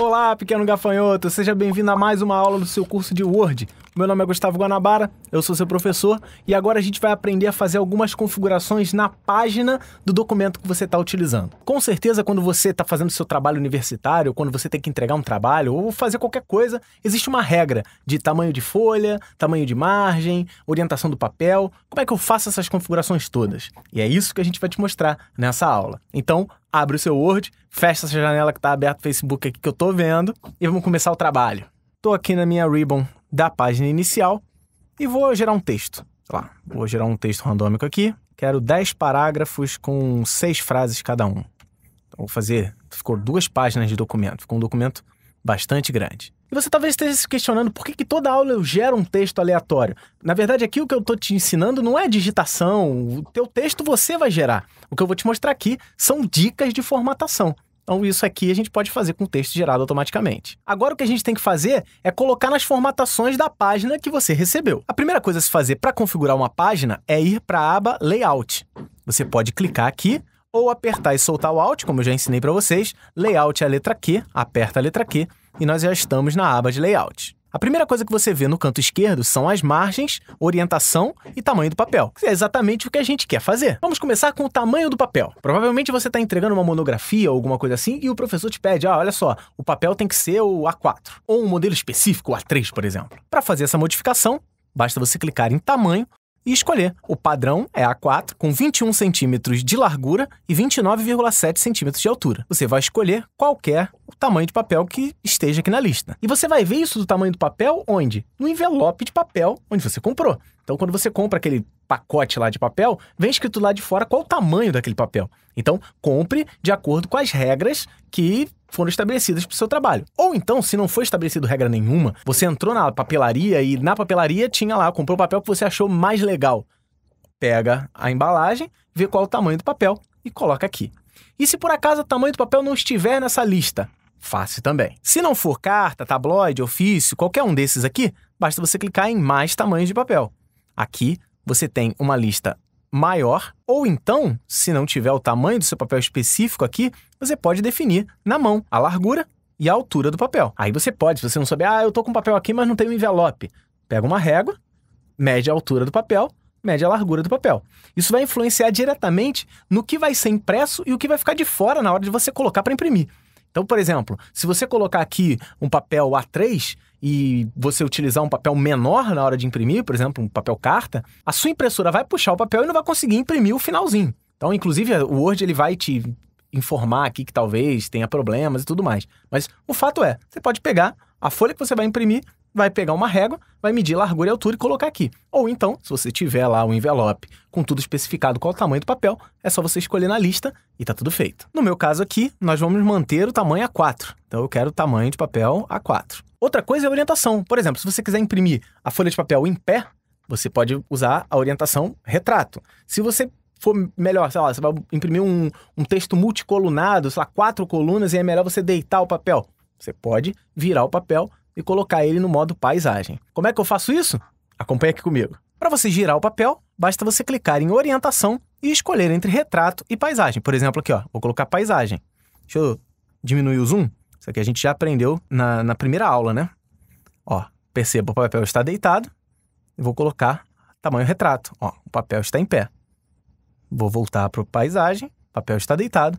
Olá, pequeno gafanhoto, seja bem-vindo a mais uma aula do seu curso de Word. Meu nome é Gustavo Guanabara, eu sou seu professor e agora a gente vai aprender a fazer algumas configurações na página do documento que você está utilizando. Com certeza, quando você está fazendo seu trabalho universitário, quando você tem que entregar um trabalho ou fazer qualquer coisa, existe uma regra de tamanho de folha, tamanho de margem, orientação do papel. Como é que eu faço essas configurações todas? E é isso que a gente vai te mostrar nessa aula. Então, abre o seu Word, fecha essa janela que está aberta o Facebook aqui que eu estou vendo e vamos começar o trabalho. Estou aqui na minha ribbon da página inicial e vou gerar um texto. Sei lá, vou gerar um texto randômico aqui. Quero 10 parágrafos com 6 frases cada um. Então, vou fazer. Ficou duas páginas de documento. Ficou um documento bastante grande. E você talvez esteja se questionando por que, que toda aula eu gero um texto aleatório. Na verdade, aqui o que eu estou te ensinando não é digitação. O teu texto você vai gerar. O que eu vou te mostrar aqui são dicas de formatação. Então, isso aqui a gente pode fazer com o texto gerado automaticamente. Agora, o que a gente tem que fazer é colocar nas formatações da página que você recebeu. A primeira coisa a se fazer para configurar uma página é ir para a aba Layout. Você pode clicar aqui ou apertar e soltar o Alt, como eu já ensinei para vocês. Layout é a letra Q, aperta a letra Q e nós já estamos na aba de layout. A primeira coisa que você vê no canto esquerdo são as margens, orientação e tamanho do papel, que é exatamente o que a gente quer fazer. Vamos começar com o tamanho do papel. Provavelmente você está entregando uma monografia ou alguma coisa assim e o professor te pede, ah, olha só, o papel tem que ser o A4, ou um modelo específico, o A3, por exemplo. Para fazer essa modificação, basta você clicar em tamanho e escolher. O padrão é A4, com 21 centímetros de largura e 29,7 centímetros de altura. Você vai escolher qualquer tamanho de papel que esteja aqui na lista. E você vai ver isso do tamanho do papel onde? No envelope de papel onde você comprou. Então, quando você compra aquele pacote lá de papel, vem escrito lá de fora qual o tamanho daquele papel. Então, compre de acordo com as regras que foram estabelecidas para o seu trabalho. Ou então, se não foi estabelecido regra nenhuma, você entrou na papelaria e na papelaria tinha lá, comprou o papel que você achou mais legal. Pega a embalagem, vê qual é o tamanho do papel e coloca aqui. E se por acaso o tamanho do papel não estiver nessa lista? Fácil também. Se não for carta, tabloide, ofício, qualquer um desses aqui, basta você clicar em mais tamanhos de papel. Aqui você tem uma lista maior, ou então, se não tiver o tamanho do seu papel específico aqui, você pode definir na mão a largura e a altura do papel. Aí você pode, se você não souber, ah, eu tô com papel aqui, mas não tenho envelope. Pega uma régua, mede a altura do papel, mede a largura do papel. Isso vai influenciar diretamente no que vai ser impresso e o que vai ficar de fora na hora de você colocar para imprimir. Então, por exemplo, se você colocar aqui um papel A3 e você utilizar um papel menor na hora de imprimir, por exemplo, um papel carta, a sua impressora vai puxar o papel e não vai conseguir imprimir o finalzinho. Então, inclusive, o Word ele vai te informar aqui que talvez tenha problemas e tudo mais. Mas o fato é, você pode pegar a folha que você vai imprimir, vai pegar uma régua, vai medir largura e altura e colocar aqui. Ou então, se você tiver lá o um envelope com tudo especificado qual o tamanho do papel, é só você escolher na lista e tá tudo feito. No meu caso aqui, nós vamos manter o tamanho A4. Então eu quero o tamanho de papel A4. Outra coisa é a orientação. Por exemplo, se você quiser imprimir a folha de papel em pé, você pode usar a orientação retrato. Se você for melhor, sei lá, você vai imprimir um, um texto multicolunado, sei lá, quatro colunas, e é melhor você deitar o papel. Você pode virar o papel e colocar ele no modo paisagem. Como é que eu faço isso? Acompanhe aqui comigo. Para você girar o papel, basta você clicar em orientação e escolher entre retrato e paisagem. Por exemplo, aqui, ó, vou colocar paisagem. Deixa eu diminuir o zoom. Isso aqui a gente já aprendeu na, na primeira aula, né? Ó, perceba, o papel está deitado. vou colocar tamanho retrato. Ó, o papel está em pé. Vou voltar para paisagem, papel está deitado.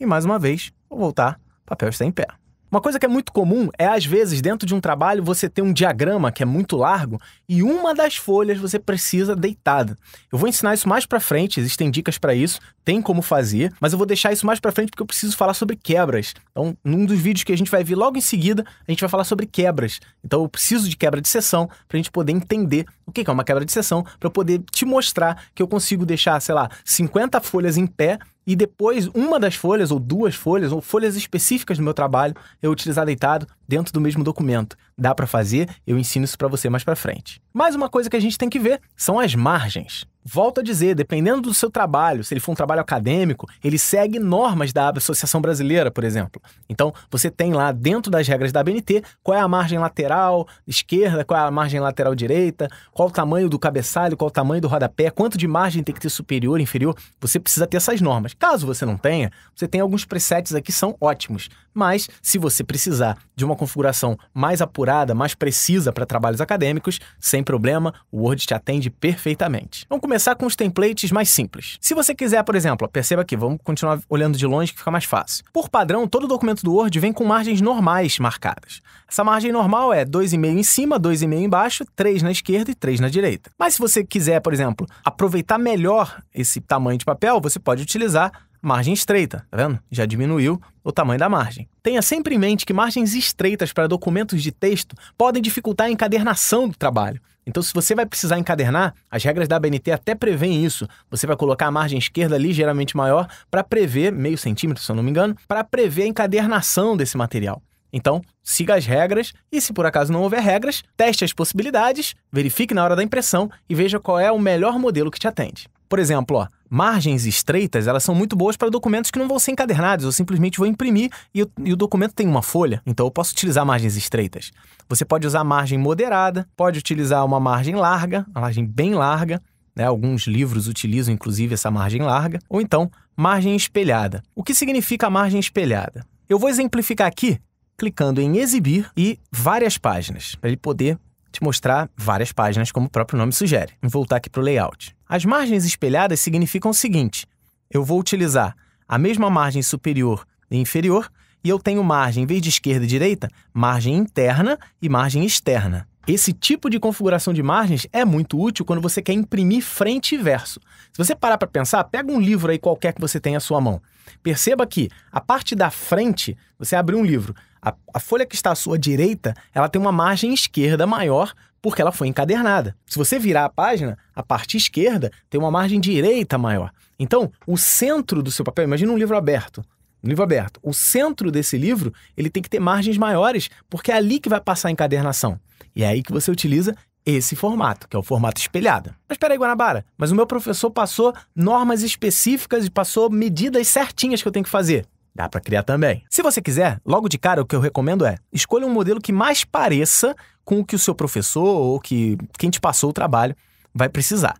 E mais uma vez, vou voltar, papel está em pé. Uma coisa que é muito comum é, às vezes, dentro de um trabalho, você ter um diagrama que é muito largo e uma das folhas você precisa deitada. Eu vou ensinar isso mais para frente, existem dicas para isso, tem como fazer, mas eu vou deixar isso mais para frente porque eu preciso falar sobre quebras. Então, num dos vídeos que a gente vai ver logo em seguida, a gente vai falar sobre quebras. Então, eu preciso de quebra de sessão para a gente poder entender o que é uma quebra de sessão, para eu poder te mostrar que eu consigo deixar, sei lá, 50 folhas em pé e depois uma das folhas, ou duas folhas, ou folhas específicas do meu trabalho, eu utilizar deitado dentro do mesmo documento. Dá para fazer, eu ensino isso para você mais para frente. Mais uma coisa que a gente tem que ver são as margens. Volto a dizer, dependendo do seu trabalho, se ele for um trabalho acadêmico, ele segue normas da Associação Brasileira, por exemplo. Então, você tem lá dentro das regras da ABNT qual é a margem lateral esquerda, qual é a margem lateral direita, qual o tamanho do cabeçalho, qual o tamanho do rodapé, quanto de margem tem que ter superior, inferior. Você precisa ter essas normas. Caso você não tenha, você tem alguns presets aqui que são ótimos, mas se você precisar de uma configuração mais apurada, mais precisa para trabalhos acadêmicos, sem problema, o Word te atende perfeitamente. Vamos começar com os templates mais simples. Se você quiser, por exemplo, perceba aqui, vamos continuar olhando de longe que fica mais fácil. Por padrão, todo documento do Word vem com margens normais marcadas. Essa margem normal é 2,5 em cima, 2,5 embaixo, 3 na esquerda e 3 na direita. Mas se você quiser, por exemplo, aproveitar melhor esse tamanho de papel, você pode utilizar margem estreita, tá vendo? Já diminuiu o tamanho da margem. Tenha sempre em mente que margens estreitas para documentos de texto podem dificultar a encadernação do trabalho. Então, se você vai precisar encadernar, as regras da ABNT até prevêem isso. Você vai colocar a margem esquerda ligeiramente maior para prever, meio centímetro, se eu não me engano, para prever a encadernação desse material. Então, siga as regras e, se por acaso não houver regras, teste as possibilidades, verifique na hora da impressão e veja qual é o melhor modelo que te atende. Por exemplo, ó, margens estreitas elas são muito boas para documentos que não vão ser encadernados. Eu simplesmente vou imprimir e, e, o documento tem uma folha, então eu posso utilizar margens estreitas. Você pode usar margem moderada, pode utilizar uma margem larga, uma margem bem larga. Né? Alguns livros utilizam inclusive essa margem larga, ou então margem espelhada. O que significa margem espelhada? Eu vou exemplificar aqui clicando em exibir e várias páginas, para ele poder te mostrar várias páginas, como o próprio nome sugere. Vou voltar aqui para o layout. As margens espelhadas significam o seguinte: eu vou utilizar a mesma margem superior e inferior, e eu tenho margem, em vez de esquerda e direita, margem interna e margem externa. Esse tipo de configuração de margens é muito útil quando você quer imprimir frente e verso. Se você parar para pensar, pega um livro aí qualquer que você tenha à sua mão. Perceba que a parte da frente, você abre um livro, a, a folha que está à sua direita, ela tem uma margem esquerda maior porque ela foi encadernada. Se você virar a página, a parte esquerda tem uma margem direita maior. Então, o centro do seu papel, imagina um livro aberto. No livro aberto. O centro desse livro ele tem que ter margens maiores, porque é ali que vai passar a encadernação. E é aí que você utiliza esse formato, que é o formato espelhado. Mas peraí, Guanabara, mas o meu professor passou normas específicas e passou medidas certinhas que eu tenho que fazer. Dá para criar também. Se você quiser, logo de cara o que eu recomendo é: escolha um modelo que mais pareça com o que o seu professor ou que quem te passou o trabalho vai precisar.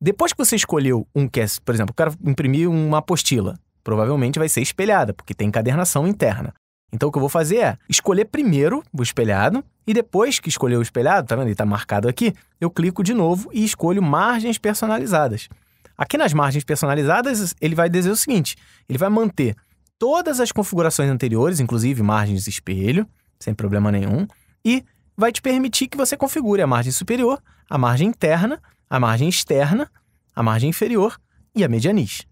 Depois que você escolheu um que é, por exemplo, eu quero imprimir uma apostila provavelmente vai ser espelhada, porque tem encadernação interna. Então o que eu vou fazer é escolher primeiro o espelhado e depois que escolher o espelhado, tá vendo? Ele está marcado aqui, eu clico de novo e escolho margens personalizadas. Aqui nas margens personalizadas, ele vai dizer o seguinte: ele vai manter todas as configurações anteriores, inclusive margens espelho, sem problema nenhum, e vai te permitir que você configure a margem superior, a margem interna, a margem externa, a margem inferior e a medianiz.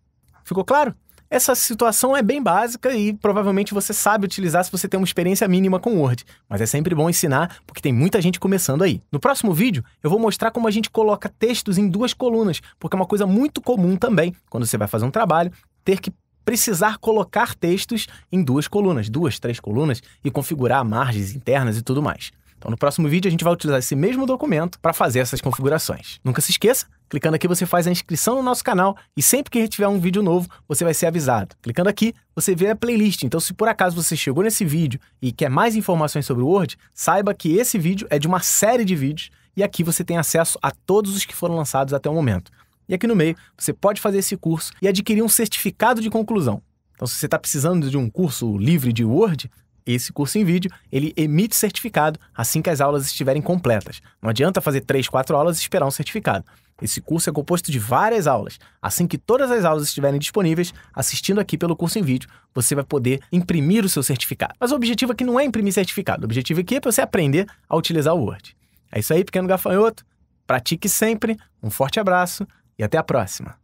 Ficou claro? Essa situação é bem básica e provavelmente você sabe utilizar se você tem uma experiência mínima com Word, mas é sempre bom ensinar porque tem muita gente começando aí. No próximo vídeo, eu vou mostrar como a gente coloca textos em duas colunas, porque é uma coisa muito comum também, quando você vai fazer um trabalho, ter que precisar colocar textos em duas colunas, duas, três colunas e configurar margens internas e tudo mais. Então, no próximo vídeo, a gente vai utilizar esse mesmo documento para fazer essas configurações. Nunca se esqueça, clicando aqui você faz a inscrição no nosso canal e sempre que tiver um vídeo novo, você vai ser avisado. Clicando aqui, você vê a playlist. Então, se por acaso você chegou nesse vídeo e quer mais informações sobre o Word, saiba que esse vídeo é de uma série de vídeos e aqui você tem acesso a todos os que foram lançados até o momento. E aqui no meio, você pode fazer esse curso e adquirir um certificado de conclusão. Então, se você está precisando de um curso livre de Word, esse curso em vídeo, ele emite certificado assim que as aulas estiverem completas. Não adianta fazer 3, 4 aulas e esperar um certificado. Esse curso é composto de várias aulas. Assim que todas as aulas estiverem disponíveis, assistindo aqui pelo curso em vídeo, você vai poder imprimir o seu certificado. Mas o objetivo aqui não é imprimir certificado, o objetivo aqui é você aprender a utilizar o Word. É isso aí, pequeno gafanhoto. Pratique sempre. Um forte abraço e até a próxima.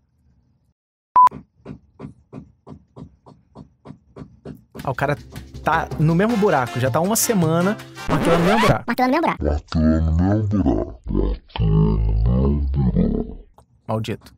o cara tá no mesmo buraco, já tá uma semana martelando no mesmo buraco. Martelando no mesmo buraco. Martelando no mesmo buraco. Martelando no mesmo buraco. Maldito.